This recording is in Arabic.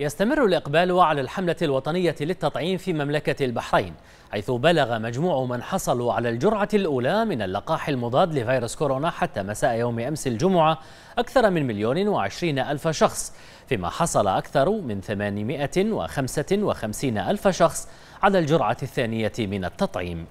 يستمر الإقبال على الحملة الوطنية للتطعيم في مملكة البحرين حيث بلغ مجموع من حصلوا على الجرعة الأولى من اللقاح المضاد لفيروس كورونا حتى مساء يوم أمس الجمعة أكثر من مليون وعشرين ألف شخص فيما حصل أكثر من 855 ألف شخص على الجرعة الثانية من التطعيم